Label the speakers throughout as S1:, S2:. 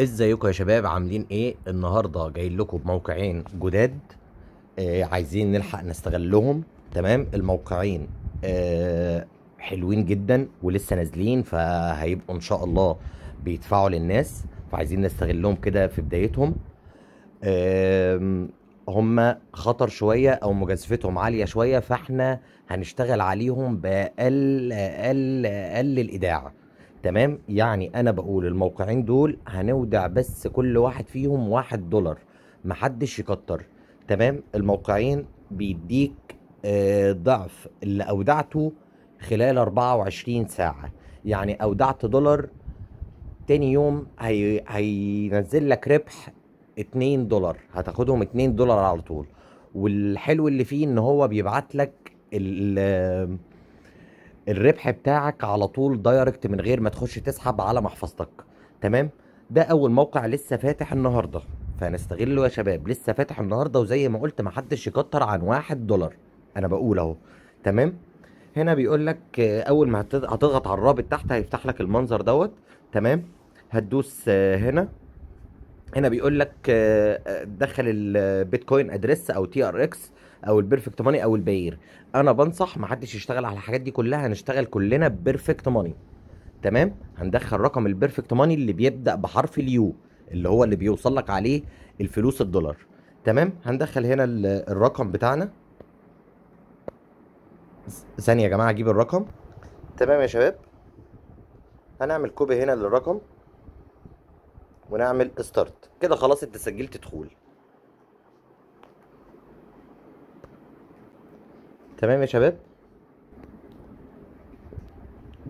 S1: ازيكم يا شباب عاملين ايه النهارده جاي لكم بموقعين جداد آه عايزين نلحق نستغلهم تمام الموقعين آه حلوين جدا ولسه نازلين فهيبقوا ان شاء الله بيدفعوا للناس فعايزين نستغلهم كده في بدايتهم آه هم خطر شويه او مجازفتهم عاليه شويه فاحنا هنشتغل عليهم باقل اقل اقل الايداع تمام يعني انا بقول الموقعين دول هنودع بس كل واحد فيهم واحد دولار محدش يكتر تمام الموقعين بيديك آه، ضعف اللي اودعته خلال 24 ساعة يعني اودعت دولار تاني يوم هي... هينزل لك ربح 2 دولار هتاخدهم 2 دولار على طول والحلو اللي فيه ان هو بيبعت لك الربح بتاعك على طول دايركت من غير ما تخش تسحب على محفظتك تمام ده اول موقع لسه فاتح النهارده فنستغله يا شباب لسه فاتح النهارده وزي ما قلت محدش يكتر عن واحد دولار انا بقول اهو تمام هنا بيقول لك اول ما هتضغط على الرابط تحت هيفتح لك المنظر دوت تمام هتدوس هنا هنا بيقول لك دخل البيتكوين ادريس او تي ار اكس او البيرفكت ماني او الباير انا بنصح محدش يشتغل على الحاجات دي كلها هنشتغل كلنا بيرفكت ماني تمام هندخل رقم البيرفكت ماني اللي بيبدا بحرف اليو اللي هو اللي بيوصل لك عليه الفلوس الدولار تمام هندخل هنا الرقم بتاعنا ثانيه يا جماعه اجيب الرقم تمام يا شباب هنعمل كوبي هنا للرقم ونعمل ستارت كده خلاص انت سجلت دخول تمام يا شباب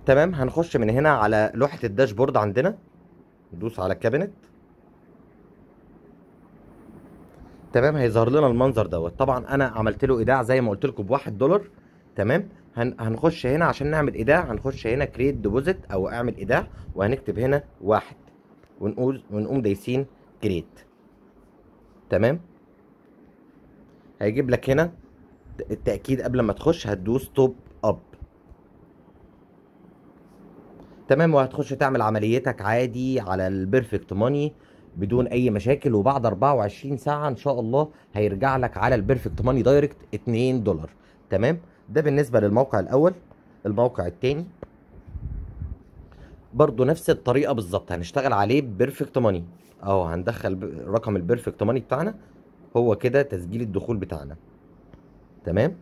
S1: تمام هنخش من هنا على لوحه الداشبورد عندنا ندوس على الكابينت تمام هيظهر لنا المنظر دوت طبعا انا عملت له ايداع زي ما قلت لكم بواحد دولار تمام هنخش هنا عشان نعمل ايداع هنخش هنا كريت ديبوزيت او اعمل ايداع وهنكتب هنا واحد ونقول ونقوم دايسين كريت تمام هيجيب لك هنا التاكيد قبل ما تخش هتدوس توب اب تمام وهتخش تعمل عمليتك عادي على البيرفكت ماني بدون اي مشاكل وبعد 24 ساعه ان شاء الله هيرجع لك على البيرفكت ماني دايركت 2 دولار تمام ده بالنسبه للموقع الاول الموقع الثاني برضو نفس الطريقه بالظبط هنشتغل عليه بيرفكت ماني اهو هندخل رقم البيرفكت ماني بتاعنا هو كده تسجيل الدخول بتاعنا تمام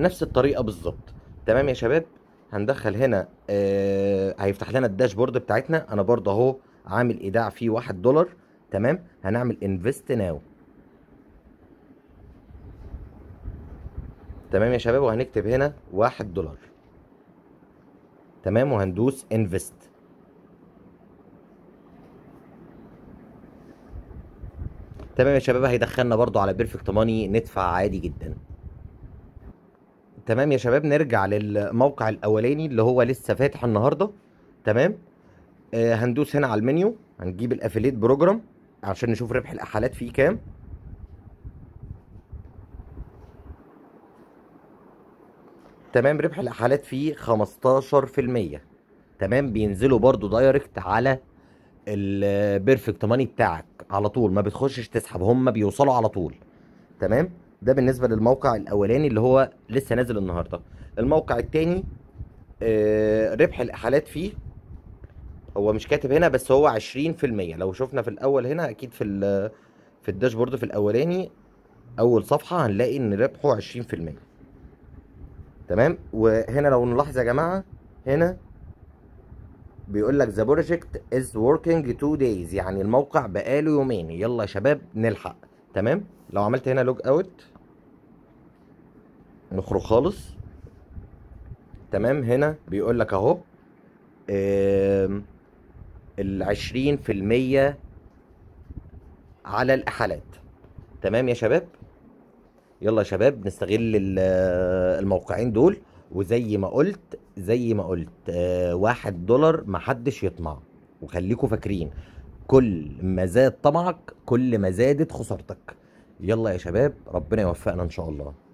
S1: نفس الطريقه بالظبط تمام يا شباب هندخل هنا آه هيفتح لنا الداشبورد بتاعتنا انا برضه اهو عامل ايداع فيه 1 دولار تمام هنعمل انفست ناو تمام يا شباب وهنكتب هنا 1 دولار تمام وهندوس انفست تمام يا شباب هيدخلنا برضو على بيرفكت ماني ندفع عادي جدا تمام يا شباب نرجع للموقع الاولاني اللي هو لسه فاتح النهارده تمام آه هندوس هنا على المنيو هنجيب الافيليت بروجرام عشان نشوف ربح الاحالات فيه كام تمام ربح الاحالات فيه 15% تمام بينزلوا برضو دايركت على البيرفكت ماني بتاعك على طول ما بتخشش تسحب هم بيوصلوا على طول تمام ده بالنسبه للموقع الاولاني اللي هو لسه نازل النهارده الموقع الثاني آه، ربح الاحالات فيه هو مش كاتب هنا بس هو 20% لو شفنا في الاول هنا اكيد في في الداشبورد في الاولاني اول صفحه هنلاقي ان ربحه 20% تمام وهنا لو نلاحظ يا جماعه هنا بيقول لك ذا بروجكت از وركينج تو دايز يعني الموقع بقاله يومين يلا يا شباب نلحق تمام لو عملت هنا لوج اوت نخرج خالص تمام هنا بيقول لك اهو ال 20% على الإحالات تمام يا شباب يلا يا شباب نستغل الموقعين دول وزي ما قلت زي ما قلت آه، واحد دولار محدش يطمع وخليكوا فاكرين كل ما زاد طمعك كل ما زادت خسارتك يلا يا شباب ربنا يوفقنا ان شاء الله